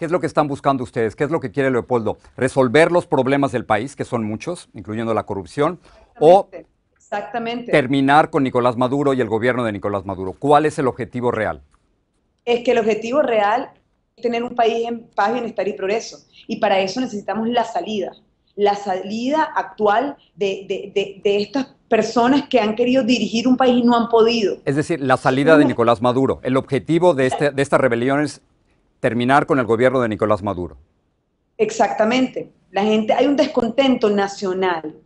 ¿Qué es lo que están buscando ustedes? ¿Qué es lo que quiere Leopoldo? ¿Resolver los problemas del país, que son muchos, incluyendo la corrupción? ¿O terminar con Nicolás Maduro y el gobierno de Nicolás Maduro? ¿Cuál es el objetivo real? Es que el objetivo real es tener un país en paz, bienestar y progreso. Y para eso necesitamos la salida, la salida actual de, estas personas que han querido dirigir un país y no han podido. Es decir, la salida de Nicolás Maduro. El objetivo de, este, de terminar con el gobierno de Nicolás Maduro. Exactamente. La gente, hay un descontento nacional